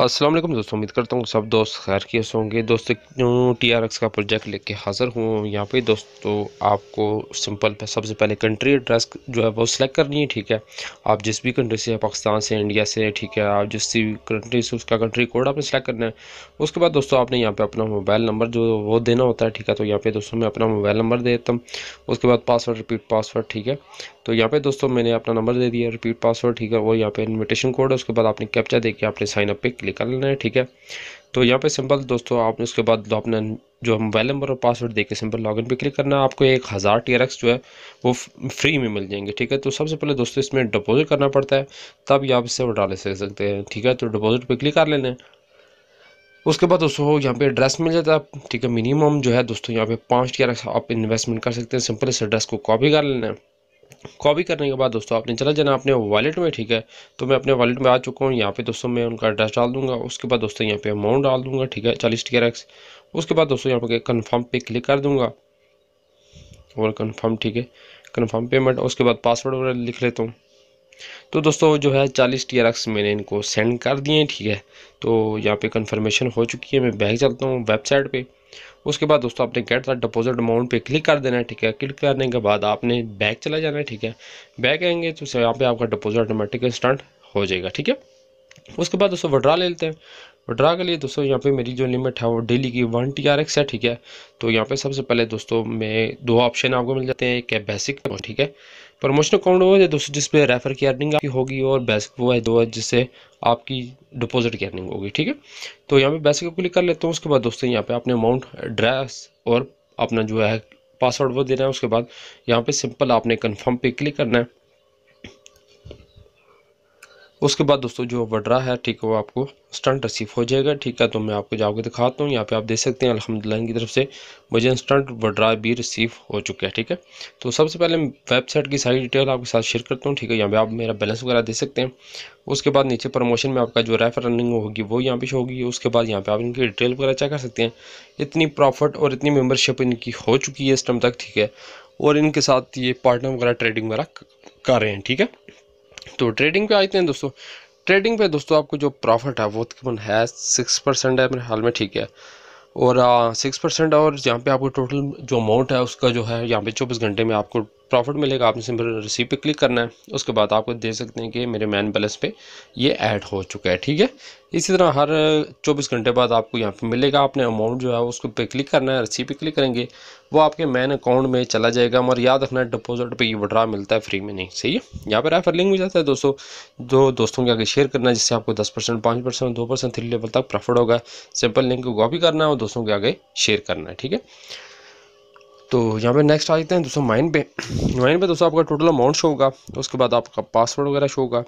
अस्सलाम वालेकुम दोस्तों उम्मीद करता हूँ सब दोस्त खैर के होंगे दोस्तों टी आर एक्स का प्रोजेक्ट लेके हाज़िर हूँ यहाँ पे दोस्तों आपको सिंपल पे सबसे पहले कंट्री एड्रेस जो है वो सिलेक्ट करनी है ठीक है आप जिस भी कंट्री से पाकिस्तान से इंडिया से ठीक है आप जिस भी कंट्री से उसका कंट्री कोड आपने सेलेक्ट करना है उसके बाद दोस्तों आपने यहाँ पर अपना मोबाइल नंबर जो वो देना होता है ठीक है तो यहाँ पर दोस्तों मैं अपना मोबाइल नंबर दे देता हूँ उसके बाद पासवर्ड रिपीट पासवर्ड ठीक है तो यहाँ पर दोस्तों मैंने अपना नंबर दे दिया रिपीट पासवर्ड ठीक है वो यहाँ पर इन्विटेशन कोड है उसके बाद आपने कैप्चा दे के आपने साइनअप पे क्लिक कर लेना है ठीक है तो यहाँ पे सिंपल दोस्तों आपने उसके बाद आपने जो मोबाइल नंबर और पासवर्ड देके सिंपल लॉगिन पे क्लिक करना है आपको एक हज़ार टी जो है वो फ्री में मिल जाएंगे ठीक है तो सबसे पहले दोस्तों इसमें डिपॉजिट करना पड़ता है तब आप इससे उठा ले सकते हैं ठीक है तो डिपॉजिट पर क्लिक कर लेना है उसके बाद दोस्तों यहाँ पे एड्रेस मिल जाता है ठीक है मिनिमम जो है दोस्तों यहाँ पे पाँच टी आप इन्वेस्टमेंट कर सकते हैं सिंपल इस एड्रेस को कॉपी कर लेना है कॉपी करने के बाद दोस्तों आपने चला जाना अपने वॉलेट में ठीक है तो मैं अपने वॉलेट में आ चुका हूँ यहाँ पे दोस्तों मैं उनका एड्रेस डाल दूंगा उसके बाद दोस्तों यहाँ पे अमाउंट डाल दूंगा ठीक है चालीस टी उसके बाद दोस्तों यहाँ पे कन्फर्म पे क्लिक कर दूंगा और कन्फर्म ठीक है कन्फर्म पेमेंट उसके बाद पासवर्ड वगैरह लिख लेता हूँ तो दोस्तों जो है चालीस टी मैंने इनको सेंड कर दिए हैं ठीक है तो यहाँ पे कंफर्मेशन हो चुकी है मैं बैग चलता हूँ वेबसाइट पे उसके बाद दोस्तों आपने गेट था डिपॉजिट अमाउंट पे क्लिक कर देना है ठीक है क्लिक करने के बाद आपने बैग चला जाना है ठीक है बैग आएंगे तो यहाँ पे आपका डिपोजिट ऑटोमेटिक इंस्टेंट हो जाएगा ठीक है उसके बाद दोस्तों विड्रा ले लेते हैं और ड्रा के लिए दोस्तों यहाँ पे मेरी जो लिमिट है वो डेली की वन टी आर एक्स है ठीक है तो यहाँ पे सबसे पहले दोस्तों में दो ऑप्शन आपको मिल जाते हैं एक है बेसिक ठीक है प्रमोशनल अकाउंट वो है दोस्तों जिसपे रेफर की अर्निंग आपकी होगी और बेसिक वो है दो है जिससे आपकी डिपॉजिट की अर्निंग होगी ठीक है तो यहाँ पे बेसिक को क्लिक कर लेते हैं उसके बाद दोस्तों यहाँ पे अपने अमाउंट एड्रेस और अपना जो है पासवर्ड वो देना है उसके बाद यहाँ पे सिंपल आपने कन्फर्म पे क्लिक करना है उसके बाद दोस्तों जो वड्रा है ठीक है वो आपको स्टंट रिसीव हो जाएगा ठीक है तो मैं आपको जाकर दिखाता हूँ यहाँ पे आप देख सकते हैं अलहमदिल्ला की तरफ से मुझे स्टंट वड्रा भी रिसीव हो चुका है ठीक है तो सबसे पहले वेबसाइट की सारी डिटेल आपके साथ शेयर करता हूँ ठीक है यहाँ पे आप मेरा बैलेंस वगैरह दे सकते हैं उसके बाद नीचे प्रमोशन में आपका जो रेफर रनिंग होगी वो यहाँ पे शो होगी उसके बाद यहाँ पे आप इनकी डिटेल वगैरह चेक कर सकते हैं इतनी प्रॉफिट और इतनी मेम्बरशिप इनकी हो चुकी है इस टाइम तक ठीक है और इनके साथ ये पार्टनर वगैरह ट्रेडिंग वगैरह कर रहे हैं ठीक है तो ट्रेडिंग पे आते हैं दोस्तों ट्रेडिंग पे दोस्तों आपको जो प्रॉफिट है वो तकरीबन है सिक्स परसेंट है मेरे हाल में ठीक है और सिक्स परसेंट और यहाँ पे आपको टोटल जो अमाउंट है उसका जो है यहाँ पे चौबीस घंटे में आपको प्रॉफिट मिलेगा आपने सिंपल रिसीव पे क्लिक करना है उसके बाद आपको दे सकते हैं कि मेरे मैन बैलेंस पे ये ऐड हो चुका है ठीक है इसी तरह हर 24 घंटे बाद आपको यहाँ पे मिलेगा आपने अमाउंट जो है उसको पे क्लिक करना है रिसीव पे क्लिक करेंगे वो आपके मैन अकाउंट में चला जाएगा मगर याद रखना डिपोजिट पर ये विड्रा मिलता है फ्री में नहीं सही है यहाँ पर रेफर लिंक भी जाता है दोस्तों जो दोस्तों के आगे शेयर करना है जिससे आपको दस परसेंट पाँच परसेंट दो परसेंट थ्री लेवल तक प्रॉफिट होगा सिंपल लिंक को कॉपी करना है और दोस्तों के आगे शेयर करना है ठीक है तो यहाँ पे नेक्स्ट आ जाते हैं दोस्तों माइन पे माइन पे दोस्तों आपका टोटल अमाउंट शो होगा उसके बाद आपका पासवर्ड वगैरह शो होगा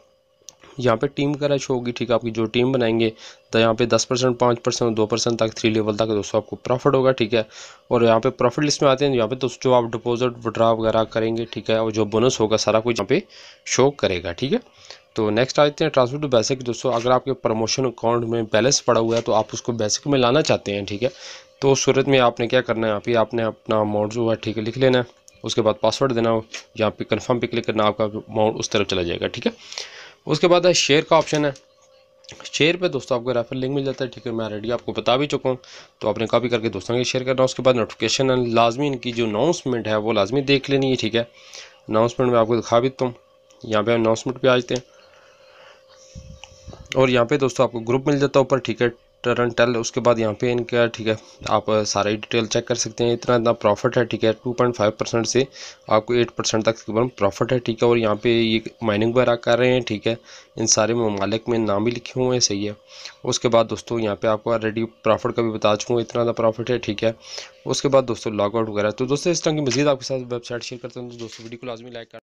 यहाँ पे टीम वगैरह शो होगी ठीक है आपकी जो टीम बनाएंगे तो यहाँ पे दस परसेंट पाँच परसेंट दो परसेंट तक थ्री लेवल तक दोस्तों आपको प्रॉफिट होगा ठीक है और यहाँ पे प्रॉफिट लिस्ट में आते हैं यहाँ पे दोस्तों जो आप डिपॉजिट विड्रा वगैरह करेंगे ठीक है और जो बोनस होगा सारा कुछ यहाँ पे शो करेगा ठीक है तो नेक्स्ट आ जाते हैं ट्रांसफर टू बेसिक दोस्तों अगर आपके प्रमोशन अकाउंट में बैलेंस पड़ा हुआ है तो आप उसको बेसिक में लाना चाहते हैं ठीक है तो उस सूरत में आपने क्या करना है यहाँ पे आपने अपना अमाउंट जो है ठीक है लिख लेना है उसके बाद पासवर्ड देना हो यहाँ पे कंफर्म पे क्लिक करना आपका अमाउंट उस तरफ चला जाएगा ठीक है उसके बाद है शेयर का ऑप्शन है शेयर पे दोस्तों आपको रेफर लिंक मिल जाता है ठीक है मैं ऑलरेडी आपको बता भी चुका हूँ तो आपने कॉपी करके दोस्तों के शेयर करना उसके बाद नोटिफिकेशन लाजमी इनकी जो अनाउंसमेंट है वो लाजमी देख लेनी है ठीक है अनाउंसमेंट में आपको दिखा भी तुम यहाँ पे अनाउंसमेंट पे आ जाते हैं और यहाँ पे दोस्तों आपको ग्रुप मिल जाता है ऊपर ठीक है टेल उसके बाद यहाँ पे इनका ठीक है आप सारे डिटेल चेक कर सकते हैं इतना इतना प्रॉफिट है ठीक है टू पॉइंट फाइव परसेंट से आपको एट परसेंट तक तकरीबन प्रॉफिट है ठीक है और यहाँ पे ये माइनिंग वगैरह कर रहे हैं ठीक है इन सारे ममालिक में नाम भी लिखे हुए हैं सही है उसके बाद दोस्तों यहाँ पे आपको ऑलरेडी प्रॉफिट का भी बता चुका हूँ इतना ज़्यादा प्रॉफिट है ठीक है उसके बाद दोस्तों लॉगआउट वगैरह तो दोस्तों इस तरह की मजीद आपके साथ वेबसाइट शेयर करते हैं तो दोस्तों वीडियो को लाजमी लाइक